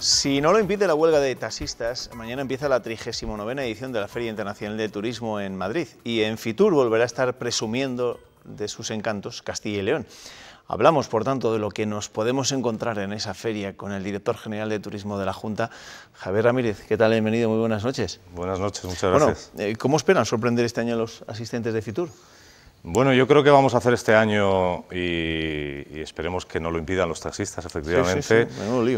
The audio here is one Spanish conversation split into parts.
Si no lo impide la huelga de taxistas, mañana empieza la 39 edición de la Feria Internacional de Turismo en Madrid y en Fitur volverá a estar presumiendo de sus encantos Castilla y León. Hablamos, por tanto, de lo que nos podemos encontrar en esa feria con el director general de Turismo de la Junta, Javier Ramírez. ¿Qué tal? Bienvenido, muy buenas noches. Buenas noches, muchas gracias. Bueno, eh, ¿Cómo esperan sorprender este año a los asistentes de Fitur? Bueno, yo creo que vamos a hacer este año, y, esperemos que no lo impidan los taxistas, efectivamente,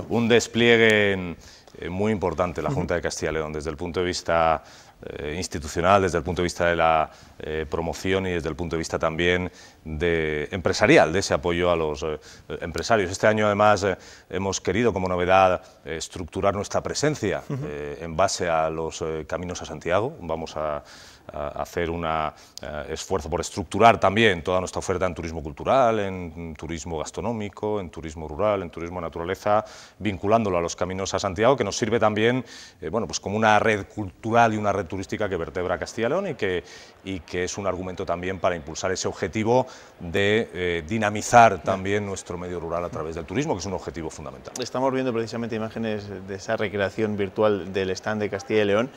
un despliegue eh, muy importante la Junta de Castilla y León desde el punto de vista eh, institucional, desde el punto de vista de la eh, promoción y desde el punto de vista también de empresarial, de ese apoyo a los empresarios. Este año, además, hemos querido, como novedad, estructurar nuestra presencia en base a los caminos a Santiago. Vamos a eh, hacer un eh, esfuerzo por estructurar también toda nuestra oferta en turismo cultural, en, turismo gastronómico, en turismo rural, en turismo naturaleza, vinculándolo a los caminos a Santiago, que nos sirve también eh, bueno, pues como una red cultural y una red turística que vertebra Castilla y León y que, es un argumento también para impulsar ese objetivo de dinamizar también nuestro medio rural a través del turismo, que es un objetivo fundamental. Estamos viendo precisamente imágenes de esa recreación virtual del stand de Castilla y León.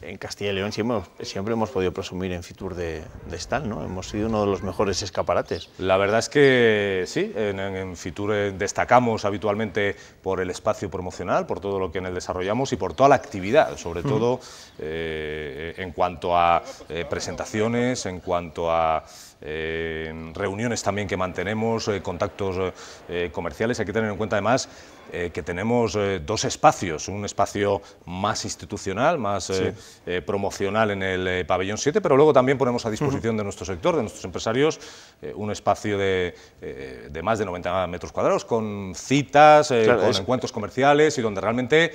En Castilla y León siempre siempre hemos podido presumir en Fitur de, de ¿no? Hemos sido uno de los mejores escaparates. La verdad es que sí, en, Fitur eh, destacamos habitualmente por el espacio promocional, por todo lo que en él desarrollamos y por toda la actividad, sobre mm. todo eh, en cuanto a eh, presentaciones, en cuanto a eh, reuniones también que mantenemos, eh, contactos eh, comerciales. Hay que tener en cuenta además que tenemos dos espacios, un espacio más institucional, más promocional en el pabellón 7, pero luego también ponemos a disposición de nuestro sector, de nuestros empresarios, un espacio de, más de 90 metros cuadrados con citas, con encuentros comerciales y donde realmente...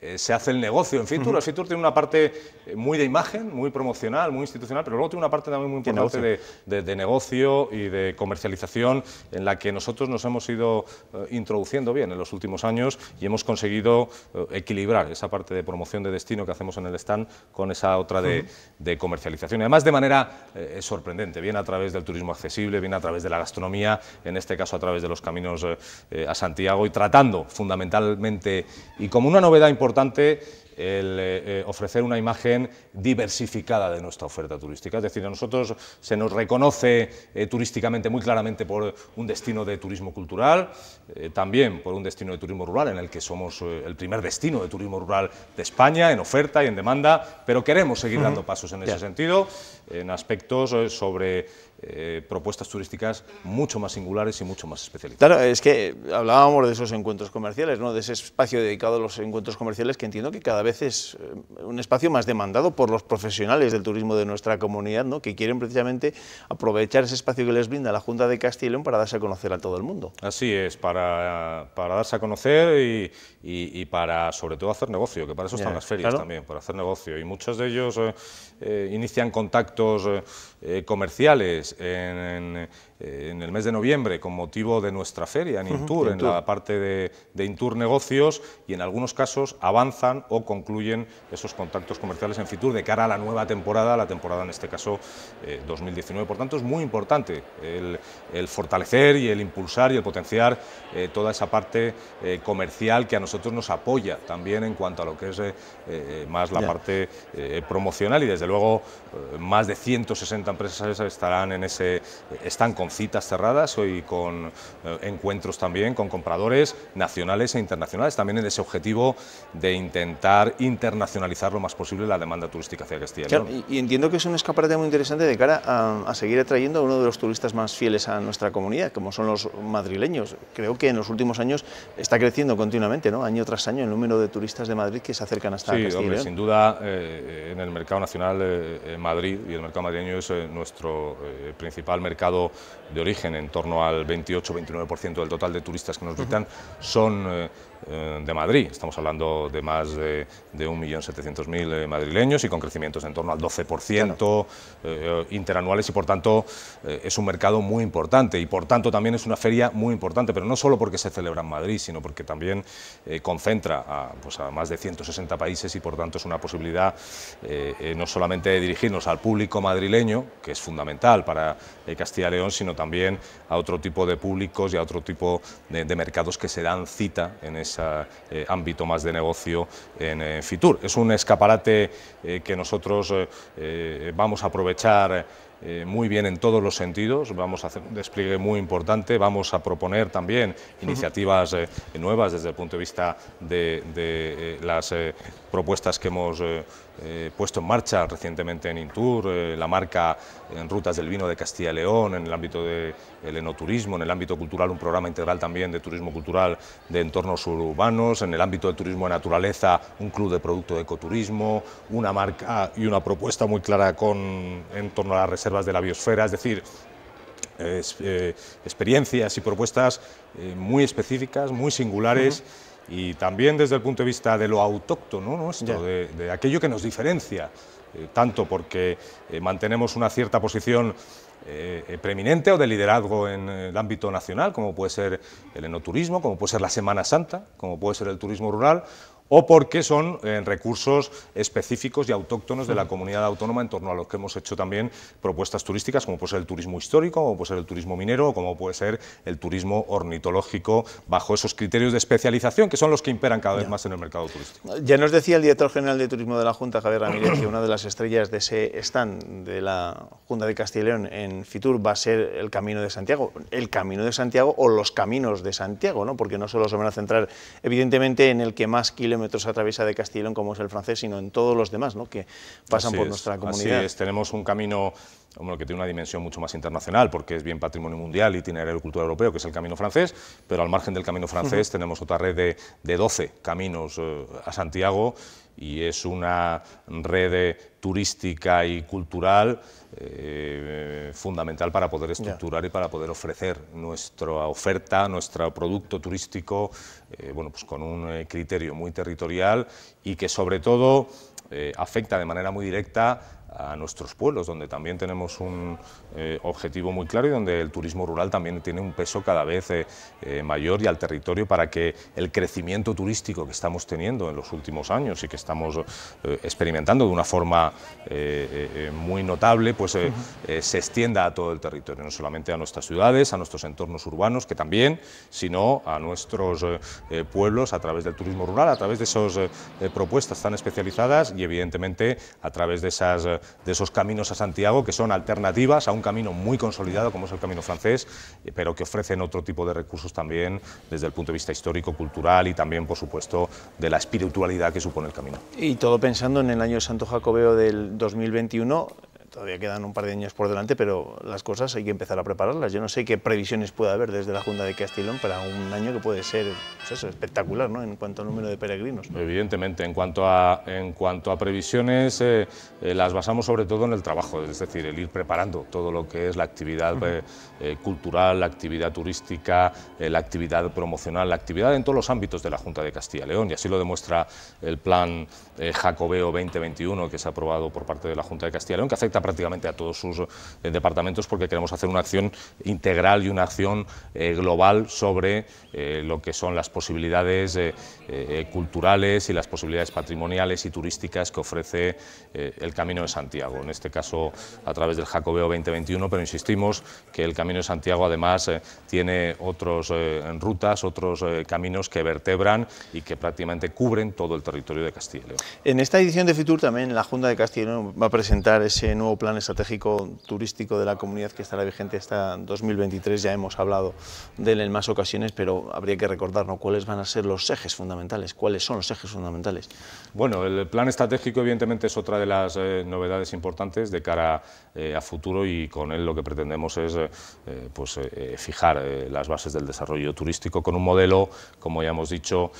Eh, se hace el negocio en Fitur. Uh Fitur tiene una parte eh, muy de imagen, muy promocional, muy institucional, pero luego tiene una parte también muy importante de, negocio y de comercialización en la que nosotros nos hemos ido eh, introduciendo bien en los últimos años y hemos conseguido equilibrar esa parte de promoción de destino que hacemos en el stand con esa otra de, comercialización. Y además de manera sorprendente, bien a través del turismo accesible, bien a través de la gastronomía, en este caso a través de los caminos a Santiago y tratando fundamentalmente y como una novedad importante importante el eh, ofrecer una imagen diversificada de nuestra oferta turística. Es decir, a nosotros se nos reconoce eh, turísticamente muy claramente por un destino de turismo cultural, eh, también por un destino de turismo rural, en el que somos el primer destino de turismo rural de España, en oferta y en demanda, pero queremos seguir dando pasos en ese sentido, en aspectos sobre eh, propuestas turísticas mucho más singulares y mucho más especializadas. Claro, es que hablábamos de esos encuentros comerciales, ¿no? de ese espacio dedicado a los encuentros comerciales que entiendo que cada vez es eh, un espacio más demandado por los profesionales del turismo de nuestra comunidad, ¿no? que quieren precisamente aprovechar ese espacio que les brinda la Junta de Castilla y León para darse a conocer a todo el mundo. Así es, para, darse a conocer y, para sobre todo hacer negocio, que para eso están las ferias también, para hacer negocio. Y muchos de ellos eh, inician contactos comerciales eh, en, el mes de noviembre con motivo de nuestra feria en Intur, en la parte de, Intour Intur Negocios y en algunos casos avanzan o concluyen esos contactos comerciales en Fitur de cara a la nueva temporada, la temporada en este caso 2019. Eh, Por tanto, es muy importante el, fortalecer y el impulsar y el potenciar eh, toda esa parte comercial que a nosotros nos apoya también en cuanto a lo que es más la parte promocional y desde luego más de 160 empresas estarán en están con citas cerradas y con eh, encuentros también con compradores nacionales e internacionales, también en ese objetivo de intentar internacionalizar lo más posible la demanda turística hacia Castilla y y, entiendo que es un escaparate muy interesante de cara a, seguir atrayendo a uno de los turistas más fieles a nuestra comunidad, como son los madrileños. Creo que en los últimos años está creciendo continuamente, ¿no? año tras año, el número de turistas de Madrid que se acercan hasta sí, Castilla Sin duda, eh, en el mercado nacional eh, Madrid y el mercado madrileño es nuestro el eh, principal mercado de origen, en torno al 28-29% del total de turistas que nos visitan, son eh, eh, de Madrid. Estamos hablando de más de, 1.700.000 eh, madrileños y con crecimientos en torno al 12% eh, interanuales y por tanto es un mercado muy importante y por tanto también es una feria muy importante, pero no solo porque se celebra en Madrid, sino porque también concentra a, pues a, más de 160 países y por tanto es una posibilidad no solamente de dirigirnos al público madrileño, que es fundamental para Castilla y León, sino también a otro tipo de públicos y a otro tipo de, de mercados que se dan cita en ese ese eh, ámbito más de negocio en eh, Fitur. Es un escaparate eh, que nosotros vamos a aprovechar eh, muy bien en todos los sentidos, vamos a hacer un despliegue muy importante, vamos a proponer también iniciativas eh, nuevas desde el punto de vista de, eh, las propuestas que hemos puesto en marcha recientemente en Intur, la marca en rutas del vino de Castilla y León, en el ámbito del enoturismo, en el ámbito cultural un programa integral también de turismo cultural de entornos urbanos, en el ámbito de turismo de naturaleza un club de producto de ecoturismo, una marca y una propuesta muy clara con, en torno a la reserva de la biosfera, es decir, eh, experiencias y propuestas eh, muy específicas, muy singulares. Y también desde el punto de vista de lo autóctono de, aquello que nos diferencia, eh, tanto porque mantenemos una cierta posición preeminente o de liderazgo en el ámbito nacional, como puede ser el enoturismo, como puede ser la Semana Santa, como puede ser el turismo rural, o porque son eh, recursos específicos y autóctonos de la comunidad autónoma en torno a los que hemos hecho también propuestas turísticas, como puede ser el turismo histórico, como puede ser el turismo minero, o como puede ser el turismo ornitológico, bajo esos criterios de especialización que son los que imperan cada vez más en el mercado turístico. Ya nos decía el director general de Turismo de la Junta, Javier Ramírez, que una de las estrellas de ese stand de la Junta de Castilla y León en Fitur va a ser el Camino de Santiago, el Camino de Santiago o los Caminos de Santiago, ¿no? porque no solo se van a centrar evidentemente en el que más kilómetros ...a atraviesa de Castellón como es el francés, sino en todos los demás ¿no? que pasan por nuestra comunidad. Así tenemos un camino que tiene una dimensión mucho más internacional, porque es bien patrimonio mundial y tiene agricultura europeo, que es el camino francés, pero al margen del camino francés tenemos otra red de, de 12 caminos eh, a Santiago y es una red turística y cultural eh, fundamental para poder estructurar y para poder ofrecer nuestra oferta, nuestro producto turístico, eh, bueno, pues con un eh, criterio muy territorial y que sobre todo afecta de manera muy directa a nuestros pueblos, donde también tenemos un eh, objetivo muy claro y donde el turismo rural también tiene un peso cada vez eh, eh, mayor y al territorio para que el crecimiento turístico que estamos teniendo en los últimos años y que estamos experimentando de una forma muy notable, pues se extienda a todo el territorio, no solamente a nuestras ciudades, a nuestros entornos urbanos, que también, sino a nuestros pueblos a través del turismo rural, a través de esas propuestas tan especializadas y evidentemente a través de esas de esos caminos a Santiago que son alternativas a un camino muy consolidado como es el camino francés, eh, pero que ofrecen otro tipo de recursos también desde el punto de vista histórico, cultural y también, por supuesto, de la espiritualidad que supone el camino. Y todo pensando en el año santo jacobeo del 2021, todavía quedan un par de años por delante, pero las cosas hay que empezar a prepararlas. Yo no sé qué previsiones puede haber desde la Junta de Castilla-La León para un año que puede ser pues espectacular ¿no? en cuanto al número de peregrinos. Evidentemente, en cuanto a, en cuanto a previsiones, eh, eh, las basamos sobre todo en el trabajo, es decir, el ir preparando todo lo que es la actividad eh, cultural, la actividad turística, la actividad promocional, la actividad en todos los ámbitos de la Junta de Castilla y León, y así lo demuestra el plan Jacobeo 2021 que se ha aprobado por parte de la Junta de Castilla y León, que afecta prácticamente a todos sus eh, departamentos porque queremos hacer una acción integral y una acción eh, global sobre eh, lo que son las posibilidades culturales y las posibilidades patrimoniales y turísticas que ofrece el Camino de Santiago, en este caso a través del Jacobeo 2021, pero insistimos que el Camino de Santiago además tiene otras rutas, otros caminos que vertebran y que prácticamente cubren todo el territorio de Castilla y León. En esta edición de FITUR también la Junta de Castilla y León va a presentar ese nuevo plan estratégico turístico de la comunidad que estará vigente hasta 2023, ya hemos hablado de él en más ocasiones, pero habría que recordarnos cuáles van a ser los ejes fundamentales, cuáles son los ejes fundamentales. Bueno, el plan estratégico evidentemente es otra de las eh, novedades importantes de cara eh, a futuro y con él lo que pretendemos es eh, pues, fijar las bases del desarrollo turístico con un modelo, como ya hemos dicho,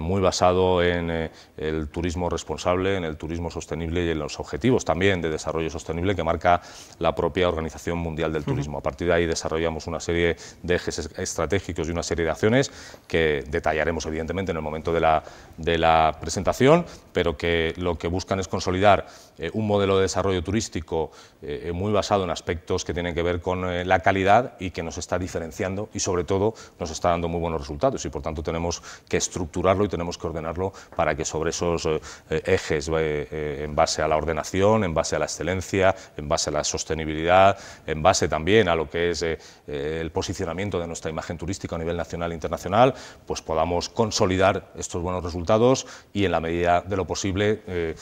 muy basado en el turismo responsable, en el turismo sostenible y en los objetivos también de desarrollo sostenible que marca la propia Organización Mundial del Turismo. A partir de ahí desarrollamos una serie de ejes estratégicos y una serie de acciones que detallaremos evidentemente en el momento de la, de la presentación, pero que lo que buscan es consolidar eh, un modelo de desarrollo turístico eh, eh, muy basado en aspectos que tienen que ver con la calidad y que nos está diferenciando y sobre todo nos está dando muy buenos resultados y por tanto tenemos que estructurarlo y tenemos que ordenarlo para que sobre esos ejes en base a la ordenación, en base a la excelencia, en base a la sostenibilidad, en base también a lo que es eh, eh, el posicionamiento de nuestra imagen turística a nivel nacional e internacional, pues podamos consolidar estos buenos resultados y en la medida de lo posible eh,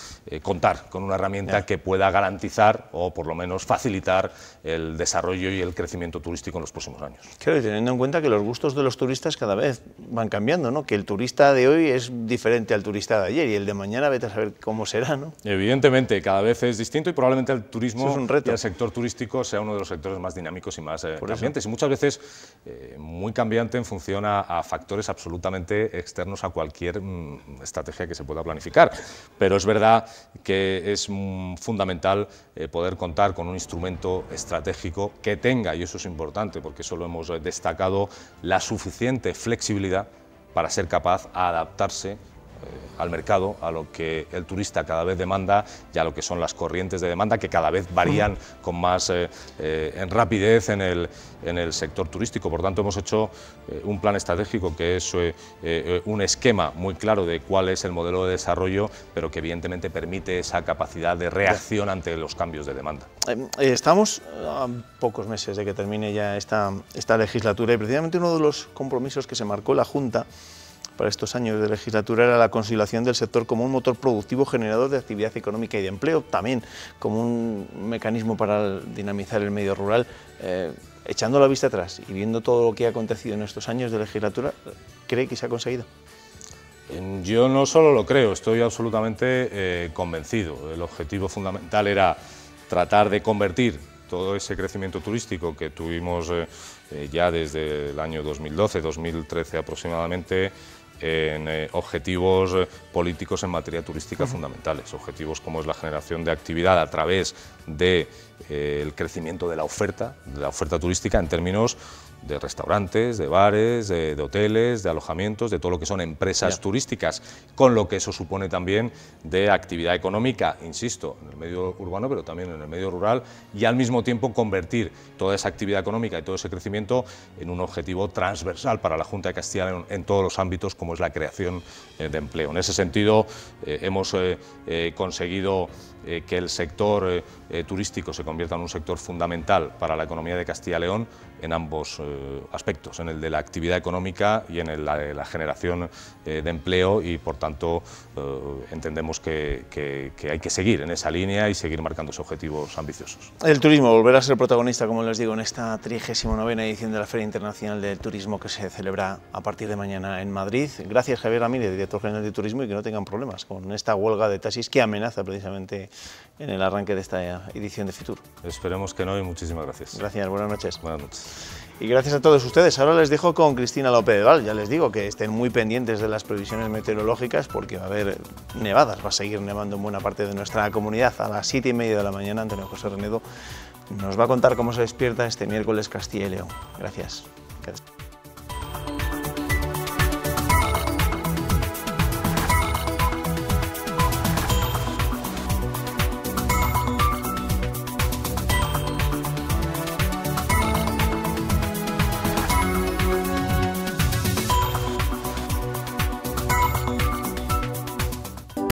contar con una herramienta que pueda garantizar o por lo menos facilitar el desarrollo y el crecimiento turístico en los próximos años. Claro, y teniendo en cuenta que los gustos de los turistas cada vez van cambiando, ¿no? que el turista de hoy es diferente al turista de ayer y el de mañana vete a saber cómo será. ¿no? Evidentemente, cada vez es distinto y probablemente el turismo y el sector turístico sea uno de los sectores más dinámicos y más eh, recientes. Y muchas veces eh, muy cambiante en función a, factores absolutamente externos a cualquier mm, estrategia que se pueda planificar. Pero es verdad que es mm, fundamental eh, poder contar con un instrumento estratégico que tenga, y eso es importante porque solo hemos destacado, la suficiente flexibilidad para ser capaz de adaptarse eh, al mercado, a lo que el turista cada vez demanda y a lo que son las corrientes de demanda que cada vez varían con más eh, eh, en rapidez en el, en el sector turístico. Por tanto, hemos hecho un plan estratégico que es un esquema muy claro de cuál es el modelo de desarrollo, pero que evidentemente permite esa capacidad de reacción ante los cambios de demanda. Em, estamos a pocos meses de que termine ya esta, esta legislatura y precisamente uno de los compromisos que se marcó la Junta para estos años de legislatura era la conciliación del sector como un motor productivo generador de actividad económica y de empleo, también como un mecanismo para dinamizar el medio rural. Eh, echando la vista atrás y viendo todo lo que ha acontecido en estos años de legislatura, ¿cree que se ha conseguido? Yo no solo lo creo, estoy absolutamente eh, convencido. El objetivo fundamental era tratar de convertir todo ese crecimiento turístico que tuvimos eh, ya desde el año 2012-2013 aproximadamente en eh, objetivos eh, políticos en materia turística fundamentales, objetivos como es la generación de actividad a través de eh, el crecimiento de la oferta, de la oferta turística en términos de restaurantes, de bares, de, hoteles, de alojamientos, de todo lo que son empresas turísticas, con lo que eso supone también de actividad económica, insisto, en el medio urbano, pero también en el medio rural, y al mismo tiempo convertir toda esa actividad económica y todo ese crecimiento en un objetivo transversal para la Junta de Castilla en, todos los ámbitos, como es la creación eh, de empleo. En ese sentido, eh, hemos conseguido que el sector turístico se convierta en un sector fundamental para la economía de Castilla y León, en ambos eh, aspectos, en el de la actividad económica y en el, la la generación eh, de empleo y por tanto eh, entendemos que, hay que seguir en esa línea y seguir marcando esos objetivos ambiciosos. El turismo volverá a ser protagonista, como les digo, en esta 39 edición de la Feria Internacional del Turismo que se celebra a partir de mañana en Madrid. Gracias Javier Ramírez, director general de Turismo, y que no tengan problemas con esta huelga de taxis que amenaza precisamente en el arranque de esta edición de Fitur. Esperemos que no y muchísimas gracias. Gracias, Buenas noches. Y gracias a todos ustedes. Ahora les dejo con Cristina López de Val. Ya les digo que estén muy pendientes de las previsiones meteorológicas porque va a haber nevadas. Va a seguir nevando en buena parte de nuestra comunidad. A las 7 y media de la mañana, Antonio José Renedo nos va a contar cómo se despierta este miércoles Castilla y León. Gracias.